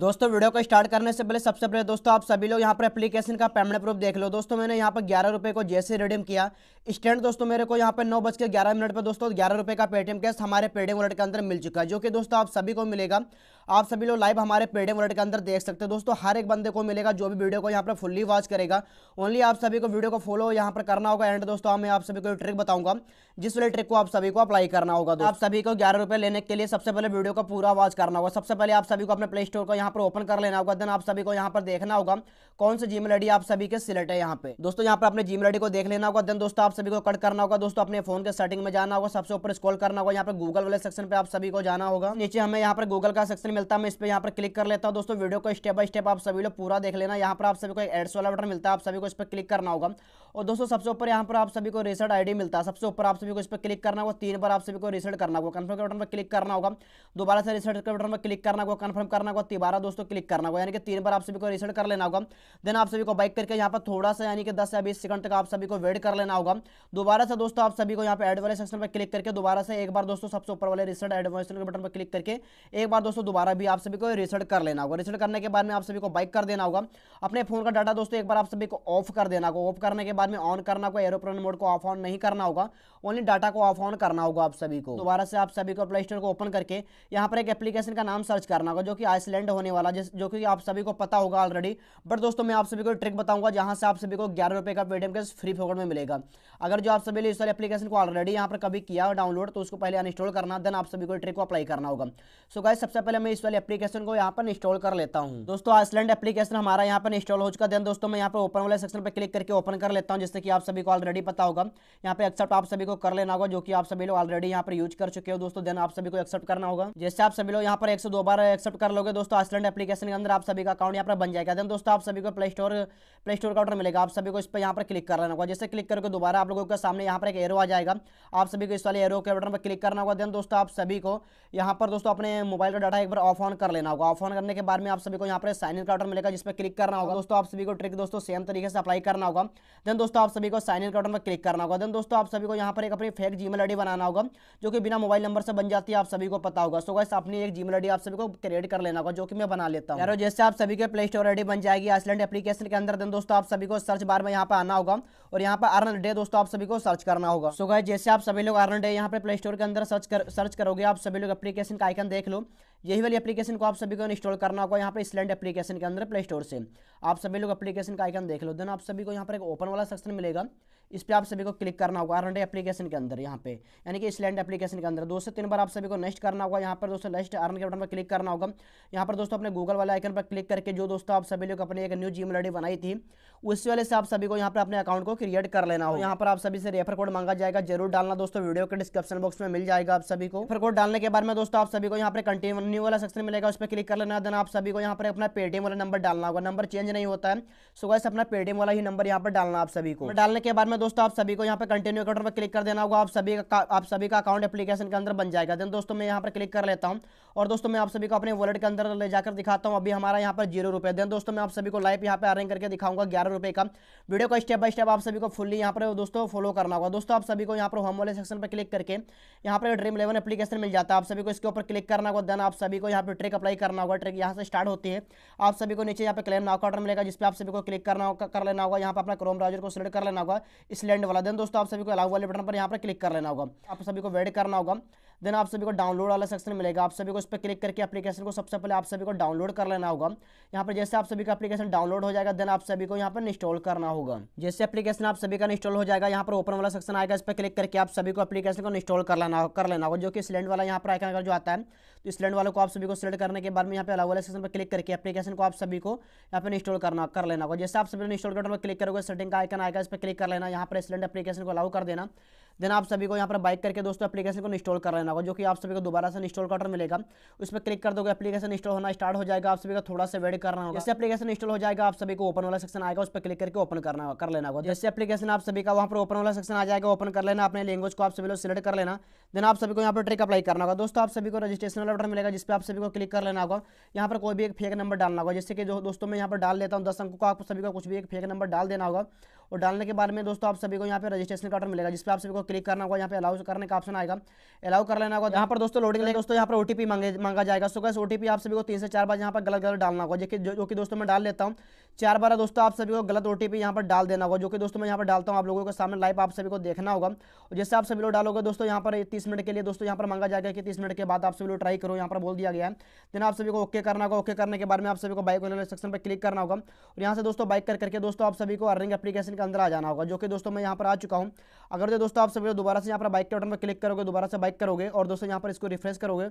दोस्तों वीडियो को स्टार्ट करने से पहले सबसे पहले दोस्तों आप सभी लोग यहाँ पर एप्लीकेशन का पेमेंट प्रूफ देख लो दोस्तों मैंने यहाँ पर ग्यारह रुपये को जैसे रिडीम किया स्टैंड दोस्तों मेरे को यहाँ पर नौ बज के ग्यारह मिनट पर दोस्तों ग्यारह रुपये का पेटीएम कैश हमारे पेटीएम वॉलेट के अंदर मिल चुका है जो कि दोस्तों आप सभी को मिलेगा आप सभी लोग लाइव हमारे पेटीएम वर्ल्ड के अंदर देख सकते हैं दोस्तों हर एक बंदे को मिलेगा जो भी वीडियो को यहाँ पर फुल्ली वॉच करेगा ओनली आप सभी को वीडियो को फॉलो यहाँ पर करना होगा एंड दोस्तों मैं आप सभी को ट्रिक बताऊंगा जिस वाले ट्रिक को आप सभी को अप्लाई करना होगा आप सभी को ग्यारह रुपये लेने के लिए सबसे पहले वीडियो को पूरा वॉच करना होगा सबसे पहले आप सभी को अपने प्ले स्टोर को यहाँ पर ओपन कर लेना होगा देन आप सभी को यहाँ पर देखना होगा कौन सा जीमेल आई आप सभी के सिलेक्ट है यहाँ पे दोस्तों यहाँ पर अपने जीमेल आई को देख लेना होगा देन दोस्तों आप सभी को कट करना होगा दोस्तों अपने फोन के सेटिंग में जाना होगा सबसे ऊपर स्कॉल करना होगा यहाँ पर गूगल वाले सेक्शन पर आप सभी को जाना होगा नीचे हमें यहाँ पर गूगल का सेक्शन मिलता है मैं इस पर यहाँ पर क्लिक कर लेता हूँ दोस्तों वीडियो को स्टेप बाय स्टेप आप सभी लोग पूरा देख लेना यहाँ पर आप सभी को एक एड्स वाला बटन मिलता है आप सभी को इस पर क्लिक करना होगा और दोस्तों सबसे ऊपर यहाँ पर आप सभी को रिसर्ट आई मिलता है सबसे ऊपर आप सभी को इस पर क्लिक करना होगा तीन बार आप सभी को रिसर्ट करना होगा कन्फर्म के बटन पर क्लिक करना होगा दोबारा से रिसर्ट के बटन पर क्लिक करना होगा कन्फर्म करना होगा तिबारा दोस्तों क्लिक करना होगा यानी कि तीन बार आप सभी को रिसर्ट कर लेना होगा देन आप सभी को बाइक करके यहाँ पर थोड़ा सा यानी कि दस या बीस सेकंड तक आप सभी को वेट कर लेना होगा दोबारा से दोस्तों आप सभी को यहाँ पर एड वाले सेक्शन पर क्लिक करके दोबारा से एक बार दोस्तों सबसे ऊपर वाले रिसर्ट एड के बटन पर क्लिक करके एक बार दोस्तों दोबारा सारा भी आप सभी को रिसर्ट कर लेना होगा रिसर्ट करने के बाद में आप सभी को बाइक कर देना होगा अपने फोन का डाटा दोस्तों एक बार आप सभी को ऑफ कर देना होगा ऑफ करने के बाद में ऑन करना होगा एरोप्लेन मोड को ऑफ ऑन नहीं करना होगा ओनली डाटा को ऑफ ऑन करना होगा आप सभी को दोबारा से आप सभी को प्ले स्टोर को ओपन करके यहाँ पर एक एप्लीकेशन का नाम सर्च करना होगा जो कि आइसलैंड होने वाला जो कि आप सभी को पता होगा ऑलरेडी बट दोस्तों मैं आप सभी को ट्रिक बताऊंगा जहाँ से आप सभी को ग्यारह रुपये का पेटीएम के फ्री फोकट में मिलेगा अगर जो आप सभी ने इस वाले एप्लीकेशन को ऑलरेडी यहाँ पर कभी किया डाउनलोड तो उसको पहले अनस्टॉल करना देन आप सभी को ट्रिक को अप्लाई करना होगा सो गाइस सबसे पहले मैं इस वाली एप्लीकेशन को यहाँ पर इंस्टॉल कर लेता हूँ दोस्तों आइसलैंड एप्लीकेशन हमारा यहाँ पर इंस्टॉल हो चुका है दोस्तों मैं यहाँ पर ओपन वाले सेक्शन पर क्लिक करके ओपन कर लेता हूँ जिससे कि आप सभी को ऑलरेडी पता होगा यहाँ पे एक्सेप्ट आप सभी को कर लेना होगा जो कि आप सभी लोग ऑलरेडी यहाँ पर यूज कर चुके हो दोस्तों देन आप सभी को एक्सेप्ट करना होगा जैसे आप सभी लोग यहाँ पर एक से दो बार एक्सेप्ट कर लोगे दोस्तों आइसलैंड एप्लीकेशन के अंदर आप सभी का अकाउंट यहाँ पर बन जाएगा देन दोस्तों आप सभी को प्ले स्टोर प्ले स्टोर का ऑर्डर मिलेगा आप सभी को इस पर यहाँ पर क्लिक करना होगा जैसे क्लिक करके दोबारा आप लोगों के सामने यहाँ पर एक एरो आ जाएगा आप सभी को इस वाले एरो के बटन पर क्लिक करना होगा देन दोस्तों आप सभी को यहाँ पर दोस्तों अपने मोबाइल का डाटा एक बार ऑफ ऑन कर लेना होगा ऑफ ऑन करने के बाद में आप सभी को यहाँ पर साइन इन का ऑप्शन मिलेगा जिसमें क्लिक करना होगा दोस्तों आप सभी को ट्रिक दोस्तों सेम तरीके से अप्लाई करना होगा देन दोस्तों आप सभी को साइन इन का ऑप्शन पर क्लिक करना होगा देन दोस्तों आप सभी को यहाँ पर एक अपनी फेक जीमेल आईडी बनाना होगा जो कि बिना मोबाइल नंबर से बन जाती है आप सभी को पता होगा सो गाइस अपनी एक जीमेल आईडी आप सभी को क्रिएट कर लेना होगा जो कि मैं बना लेता हूँ यार जैसे आप सभी के प्ले स्टोर आईडी बन जाएगी आइसलैंड एप्लीकेशन के अंदर देन दोस्तों आप सभी को सर्च बार में यहाँ पर आना होगा और यहाँ पर अर्न डे दोस्तों आप सभी को सर्च करना होगा सो गाइस जैसे आप सभी लोग अर्न डे यहाँ पर प्ले स्टोर के अंदर सर्च कर सर्च करोगे आप सभी लोग एप्लीकेशन का आइकन देख लो यही वाली एप्लीकेशन को आप सभी को इंस्टॉल करना होगा यहाँ पर स्लेंड एप्लीकेशन के अंदर प्ले स्टोर से आप सभी लोग एप्लीकेशन का आइकन देख लो देन आप सभी को यहाँ पर एक ओपन वाला सेक्शन मिलेगा इस पर आप सभी को क्लिक करना होगा आर एप्लीकेशन के अंदर यहाँ पे यानी कि स्लैंड एप्लीकेशन के अंदर दो से तीन बार आप सभी को नेक्स्ट करना होगा यहाँ पर दोस्तों नेक्स्ट आर के बटन पर क्लिक करना होगा यहाँ पर दोस्तों अपने गूगल वाले आइकन पर क्लिक करके जो दोस्तों आप सभी लोग अपने एक न्यू जी मेल बनाई थी उसी वाले से आप सभी को यहाँ पर अपने अकाउंट को क्रिएट कर लेना हो यहाँ पर आप सभी से रेफर कोड मांगा जाएगा जरूर डालना दोस्तों वीडियो के डिस्क्रिप्शन बॉक्स में मिल जाएगा आप सभी को रेफर कोड डालने के बाद में दोस्तों आप सभी को यहाँ पर कंटिन्यू वाला सेक्शन मिलेगा उस पर क्लिक कर लेना देन आप सभी को यहाँ पर अपना पेटीएम वाला नंबर डालना होगा नंबर चेंज नहीं होता है सो वैसे अपना पेटीएम वाला ही नंबर यहाँ पर डालना आप सभी को डालने के बाद में दोस्तों आप सभी को यहाँ पर कंटिन्यू अकाउंट पर क्लिक कर देना होगा आप सभी का आप सभी का अकाउंट एप्लीकेशन के अंदर बन जाएगा देन दोस्तों मैं यहाँ पर क्लिक कर लेता हूँ और दोस्तों मैं आप सभी को अपने वॉलेट के अंदर ले जाकर दिखाता हूँ अभी हमारा यहाँ पर जीरो रुपये देन दोस्तों मैं आप सभी को लाइव यहाँ पर अरेंज करके दिखाऊंगा ग्यारह रुपये का वीडियो को स्टेप बाय स्टेप आप सभी को फुल्ली यहाँ पर दोस्तों फॉलो करना होगा दोस्तों आप सभी को यहाँ पर होम वाले सेक्शन पर क्लिक करके यहाँ पर ड्रीम इलेवन एप्लीकेशन मिल जाता है आप सभी को इसके ऊपर क्लिक करना होगा देन आप सभी को यहाँ पर ट्रिक अप्लाई करना होगा ट्रिक यहाँ से स्टार्ट होती है आप सभी को नीचे यहाँ पर क्लेम नाउ का ऑर्डर मिलेगा जिस पर आप सभी को क्लिक करना होगा कर लेना होगा यहाँ पर अपना क्रोम ब्राउजर को सिलेक्ट कर लेना होगा इस लैंड वाला देन दोस्तों आप सभी को अलाउ वाले बटन पर यहाँ पर क्लिक कर लेना होगा आप सभी को वेड करना होगा देन आप सभी को डाउनलोड वाला सेक्शन मिलेगा आप सभी को इस पर क्लिक करके एप्लीकेशन को सबसे पहले आप सभी को डाउनलोड कर लेना होगा यहाँ पर जैसे आप सभी का एप्लीकेशन डाउनलोड हो जाएगा देन आप सभी को यहाँ पर इंस्टॉल करना होगा जैसे एप्लीकेशन आप सभी का इंस्टॉल हो जाएगा यहाँ पर ओपन वाला सेक्शन आएगा इस पर क्लिक करके आप सभी को एप्लीकेशन को इंस्टॉल कर लेना कर लेना होगा जो कि सिलेंड वाला यहाँ पर आइकन अगर जो आता है तो सिलेंड वाले को आप सभी को सिलेक्ट करने के बाद में यहाँ पर अलग वाले सेक्शन पर क्लिक करके एप्लीकेशन को आप सभी को यहाँ पर इंस्टॉल करना कर लेना होगा जैसे आप सभी इंस्टॉल बटन क्लिक करोगे सेटिंग का आइकन आएगा इस पर क्लिक कर लेना यहाँ पर सिलेंड एप्लीकेशन को अलाउ कर देना देन आप सभी को यहाँ पर बाइक करके दोस्तों एप्लीकेशन को इंस्टॉल कर लेना होगा जो कि आप सभी को दोबारा से इंस्टॉल कटर मिलेगा उस पर क्लिक कर दोगे एप्लीकेशन इंस्टॉल होना स्टार्ट हो जाएगा आप सभी का थोड़ा सा वेट करना होगा जैसे एप्लीकेशन इंस्टॉल हो जाएगा आप सभी को ओपन वाला सेक्शन आएगा उस पर क्लिक करके ओपन करना होगा कर लेना होगा जैसे एप्लीकेशन आप सभी का वहाँ पर ओपन वाला सेक्शन आ जाएगा ओपन कर लेना अपने लैंग्वेज को आप सभी लोग सिलेक्ट कर लेना देन आप सभी को यहाँ पर ट्रिक अप्लाई करना होगा दोस्तों आप सभी को रजिस्ट्रेशन वाला बटन मिलेगा जिसपे आप सभी को क्लिक कर लेना होगा यहाँ पर कोई भी एक फेक नंबर डालना होगा जैसे कि जो दोस्तों मैं यहाँ पर डाल लेता हूँ दस अंकों को आप सभी को कुछ भी एक फेक नंबर डाल देना होगा और डालने के बाद में दोस्तों आप सभी को यहाँ पर रजिस्ट्रेशन का बटन मिलेगा जिसपे आप सभी को क्लिक करना होगा यहाँ पे अलाउ करने का ऑप्शन आएगा अलाउ कर लेना होगा यहाँ पर दोस्तों लोडिंग लेंगे दोस्तों यहाँ पर ओटीपी मांगे मांगा जाएगा सो कैसे ओटीपी आप सभी को तीन से चार बार यहाँ पर गलत गलत डालना होगा जो कि दोस्तों मैं डाल लेता हूँ चार बारह दोस्तों आप सभी को गलत ओटीपी यहां यहाँ पर डाल देना होगा जो कि दोस्तों मैं यहाँ पर डालता हूं आप लोगों के सामने लाइव आप सभी को देखना होगा और जैसे आप सभी लोग डालोगे दोस्तों यहाँ पर तीस मिनट के लिए दोस्तों यहाँ पर मांगा जाएगा कि तीस मिनट के बाद आप सभी लोग ट्राई करो यहाँ पर बोल दिया गया है देन आप सभी को ओके करना होगा ओके करने के बाद में आप सभी को बाइक सेक्शन पर क्लिक करना होगा और यहाँ से दोस्तों बाइक कर करके दोस्तों आप सभी को अर्निंग एप्लीकेशन के अंदर आ जाना होगा जो कि दोस्तों मैं यहाँ पर आ चुका हूँ अगर जो दोस्तों आप सभी दोबारा से यहाँ पर बाइक के बटन पर क्लिक करोगे दोबारा से बाइक करोगे और दोस्तों यहाँ पर इसको रिफ्रेश करोगे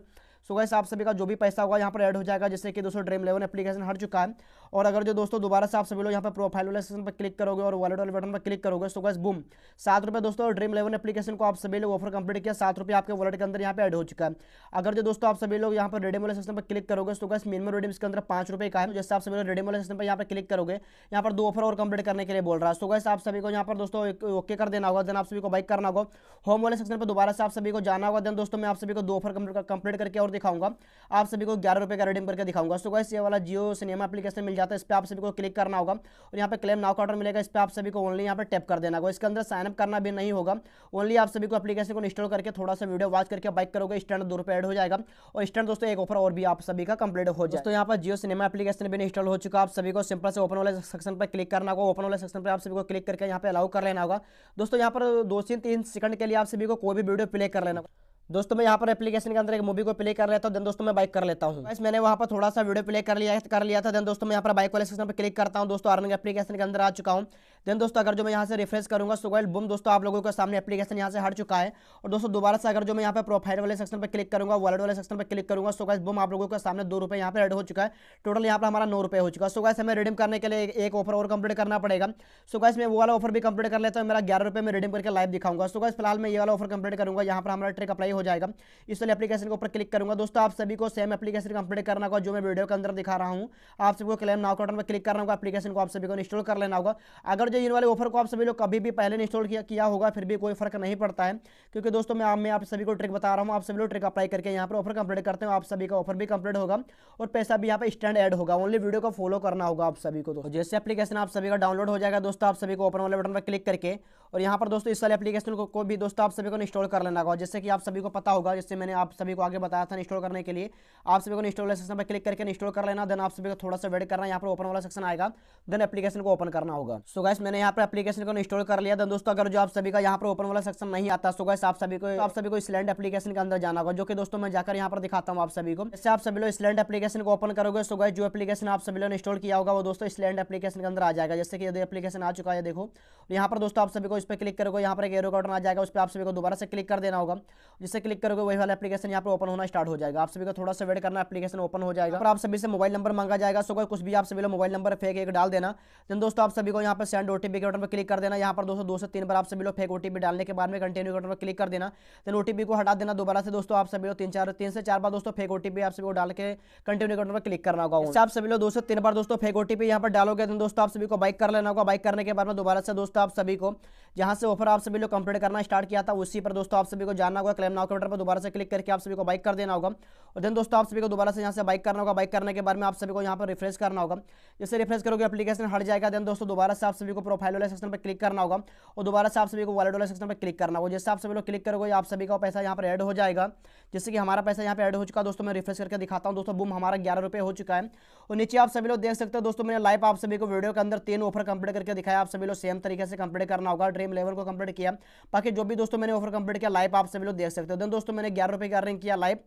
सो so गैस आप सभी का जो भी पैसा होगा यहाँ पर ऐड हो जाएगा जैसे कि दोस्तों ड्रीम इलेवन एप्लीकेशन हट चुका है और अगर जो दोस्तों दोबारा से आप सभी लोग यहाँ पर प्रोफाइल वाले सेक्शन पर क्लिक करोगे और वॉलेट वाले बटन पर क्लिक करोगे सो गैस बूम सात रुपये दोस्तों ड्रीम इलेवन एप्लीकेशन को आप सभी लोग ऑफर कंप्लीट किया सात रुपये आपके वॉलेट के अंदर यहाँ पर ऐड हो चुका है अगर जो दोस्तों आप सभी लोग यहाँ पर रिडीम वाले सेक्शन पर क्लिक करोगे तो गैस मिनिमम रिडीम के अंदर पाँच रुपये का है जैसे आप सभी लोग रिडीम वाले सेक्शन पर यहाँ पर क्लिक करोगे यहाँ पर दो ऑफर और कंप्लीट करने के लिए बोल रहा है सो गैस आप सभी को यहाँ पर दोस्तों ओके कर देना होगा देन आप सभी को बाइक करना होगा होम वाले सेक्शन पर दोबारा से आप सभी को जाना होगा देन दोस्तों मैं आप सभी को दो ऑफर कंप्लीट करके और दिखाऊंगा आप सभी को ग्यारह रुपये का रिडीम करके दिखाऊंगा सो गाइस ये वाला जियो सिनेमा एप्लीकेशन मिल जाता है इस पर आप सभी को क्लिक करना होगा और यहाँ पे क्लेम नाउ काउंटर मिलेगा इस पर आप सभी को ओनली यहाँ पे टैप कर देना होगा इसके अंदर साइनअप करना भी नहीं होगा ओनली आप सभी को एप्लीकेशन को इंस्टॉल करके थोड़ा सा वीडियो वॉच करके बाइक करोगे स्टैंड दो रुपये एड हो जाएगा और स्टैंड दोस्तों एक ऑफर और भी आप सभी का कंप्लीट हो जाए तो यहाँ पर जियो सिनेमा एप्लीकेशन भी इंस्टॉल हो चुका आप सभी को सिंपल से ओपन वाले सेक्शन पर क्लिक करना होगा ओपन वाले सेक्शन पर आप सभी को क्लिक करके यहाँ पे अलाउ कर लेना होगा दोस्तों यहाँ पर दो से तीन सेकंड के लिए आप सभी को कोई भी वीडियो प्ले कर लेना होगा दोस्तों मैं यहाँ पर एप्लीकेशन के अंदर एक मूवी को प्ले कर लेता हूँ देन दोस्तों मैं बाइक कर लेता हूँ बस मैंने वहाँ पर थोड़ा सा वीडियो प्ले कर लिया कर लिया था देन दोस्तों मैं यहाँ पर बाइक वाले सेक्शन पर क्लिक करता हूँ दोस्तों अर्निंग एप्लीकेशन के अंदर आ चुका हूँ देन दोस्तों अगर जो मैं यहाँ से रिफ्रेश करूँगा सुगल बुम दोस्तों आप लोगों के सामने एप्लीकेशन यहाँ से हट चुका है और दोस्तों दोबारा से अगर जो मैं यहाँ पर प्रोफाइल वाले सेक्शन पर क्लिक करूँगा वॉलेट वाले सेक्शन पर क्लिक करूँगा सुगल बुम आप लोगों के सामने दो रुपये यहाँ पर एड हो चुका है टोटल यहाँ पर हमारा नौ रुपये हो चुका है सुगैस हमें रिडीम करने के लिए एक ऑफर और कंप्लीट करना पड़ेगा सुगैस मैं वो वाला ऑफर भी कंप्लीट कर लेता हूँ मेरा ग्यारह रुपये में रिडीम करके लाइव दिखाऊंगा सुगैस फिलहाल मैं ये वाला ऑफर कंप्लीट करूँगा यहाँ पर हमारा ट्रिक अपलाई हो जाएगा इस वाले एप्लीकेशन के ऊपर क्लिक करूंगा दोस्तों आप सभी को सेम एप्लीकेशन कंप्लीट करना होगा जो मैं वीडियो के अंदर दिखा रहा हूँ आप सबको क्लेम नाउ बटन पर क्लिक करना होगा एप्लीकेशन को आप सभी को इंस्टॉल कर लेना होगा अगर जो इन वाले ऑफर को आप सभी लोग कभी भी पहले इंस्टॉल किया, किया होगा फिर भी कोई फर्क नहीं पड़ता है क्योंकि दोस्तों मैं मैं आप सभी को ट्रिक बता रहा हूँ आप सभी लोग ट्रिक अप्लाई करके यहाँ पर ऑफर कंप्लीट करते हैं आप सभी का ऑफर भी कंप्लीट होगा और पैसा भी यहाँ पर स्टैंड एड होगा ओनली वीडियो को फॉलो करना होगा आप सभी को दोस्तों जैसे एप्लीकेशन आप सभी का डाउनलोड हो जाएगा दोस्तों आप सभी को ओपन वाले बटन पर क्लिक करके और यहाँ पर दोस्तों इस वाले एप्लीकेशन को, को भी दोस्तों आप सभी को इंस्टॉल कर लेना होगा जैसे कि आप सभी को पता होगा जैसे मैंने आप सभी को आगे बताया था इंस्टॉल करने के लिए आप सभी को इंस्टॉलेशन पर क्लिक करके इंस्टॉल कर लेना देन आप सभी को थोड़ा सा वेट करना यहाँ पर ओपन वाला सेक्शन आएगा देन एप्लीकेशन को ओपन करना होगा सो गैस मैंने यहाँ पर एप्लीकेशन को इंस्टॉल कर लिया देन दोस्तों अगर जो आप सभी का यहाँ पर ओपन वाला सेक्शन नहीं आता सो गैस आप सभी को आप सभी को स्लैंड एप्लीकेशन के अंदर जाना होगा जो कि दोस्तों मैं जाकर यहाँ पर दिखाता हूँ आप सभी को जैसे आप सभी लोग स्लैंड एप्लीकेशन को ओपन करोगे सो गैस जो एप्लीकेशन आप सभी लोग इंस्टॉल किया होगा वो दोस्तों स्लैंड एप्लीकेशन के अंदर आ जाएगा जैसे कि यदि एप्लीकेशन आ चुका है देखो यहाँ पर दोस्तों आप सभी को उस पर क्लिक करोगे यहाँ पर एक एरो का बटन आ जाएगा उस पर आप सभी को दोबारा से क्लिक कर देना होगा जिससे क्लिक करोगे वही वाला एप्लीकेशन यहाँ पर ओपन होना स्टार्ट हो जाएगा आप सभी को थोड़ा सा वेट करना एप्लीकेशन ओपन हो जाएगा और आप सभी से मोबाइल नंबर मांगा जाएगा सो कुछ भी आप सभी लोग मोबाइल नंबर फेक एक डाल देना जिन दोस्तों आप सभी को यहाँ पर सेंड ओटीपी के बटन पर क्लिक कर देना यहाँ पर दोस्तों दो से तीन बार आप सभी लोग फेक ओटीपी डालने के बाद में कंटिन्यू बटन पर क्लिक कर देना देन ओटीपी को हटा देना दोबारा से दोस्तों आप सभी लोग तीन चार तीन से चार बार दोस्तों फेक ओटीपी आप सभी को डाल के कंटिन्यू बटन पर क्लिक करना होगा आप सभी लोग दो से तीन बार दोस्तों फेक ओटीपी यहाँ पर डालोगे दोस्तों आप सभी को बाइक कर लेना होगा बाइक करने के बाद में दोबारा से दोस्तों आप सभी को जहां से ऑफर आप सभी लोग कंप्लीट करना स्टार्ट किया था उसी पर दोस्तों आप सभी को जानना होगा क्लेम नाउ काउंटर पर दोबारा से क्लिक करके आप सभी को बाइक कर देना होगा और देन दोस्तों आप सभी को दोबारा से यहाँ से बाइक करना होगा बाइक करने के बाद में आप सभी को यहाँ पर रिफ्रेश करना होगा जैसे रिफ्रेश करोगे अपलीकेशन हट जाएगा देन दोस्तों दोबारा से आप सभी को प्रोफाइल वाले सेक्शन पर क्लिक करना होगा और दोबारा से आप सभी को वॉलेट वाले सेक्शन पर क्लिक करना होगा जैसे आप सभी लोग क्लिक करोगे आप सभी का पैसा यहाँ पर एड हो जाएगा जैसे कि हमारा पैसा यहाँ पर एड हो चुका है दोस्तों मैं रिफ्रेश करके दिखाता हूँ दोस्तों बुम हमारा ग्यारह हो चुका है और नीचे आप सभी लोग देख सकते हो दोस्तों मैंने लाइव आप सभी को वीडियो के अंदर तीन ऑफर कंप्लीट करके दिखाया आप सभी लोग सेम तरीके से कंप्लीट करना होगा फ्रेम लेवल को कंप्लीट किया बाकी जो भी दोस्तों मैंने ऑफर कंप्लीट किया लाइव आप सभी लोग देख सकते हो देन दोस्तों मैंने ग्यारह रुपये का रिंग किया लाइव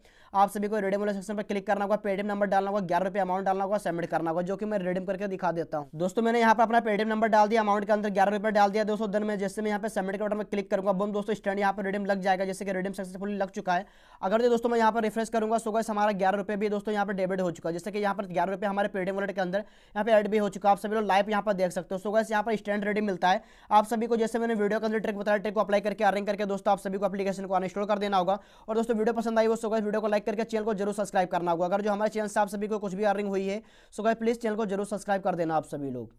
आप सभी को रेडियम वाले सेक्शन पर क्लिक करना होगा पेटीएम नंबर डालना होगा ग्यारह रुपये अमाउंट डालना होगा सबमिट करना होगा जो कि मैं रेडियम करके दिखा देता हूँ दोस्तों मैंने यहाँ पर अपना पेटीएम नंबर डाल दिया अमाउंट के अंदर ग्यारह रुपये डाल दिया दोस्तों दिन में जैसे मैं यहाँ पर सबमिट के ऑर्डर में क्लिक करूँगा बम दोस्तों स्टैंड यहाँ पर रेडियम लग जाएगा जैसे कि रेडियम सक्सेसफुल लग चुका है अगर जो तो दोस्तों मैं यहाँ पर रिफ्रेश करूँगा सुबह गैस हमारा ग्यारह रुपये भी दोस्तों यहाँ पर डेबिट हो चुका है जैसे कि यहाँ पर ग्यारह रुपये हमारे पेटीएम वॉलेट के अंदर यहाँ पर एड भी हो चुका है आप सभी लोग लाइव यहाँ पर देख सकते हो सुबह गैस यहाँ पर स्टैंड रेडी मिलता है आप सभी को जैसे मैंने वीडियो के अंदर ट्रिक बताया ट्रिक को अप्लाई करके अर्निंग करके दोस्तों आप सभी को अपलीकेशन को अनस्टॉल कर देना होगा और दोस्तों वीडियो पसंद आई वो सो वीडियो को लाइक करके चैनल को जरूर सब्सक्राइब करना होगा अगर जो हमारे चैनल से आप सभी को कुछ भी अर्निंग हुई है सो प्लीज़ चैनल को जरूर सब्सक्राइब कर देना आप सभी लोग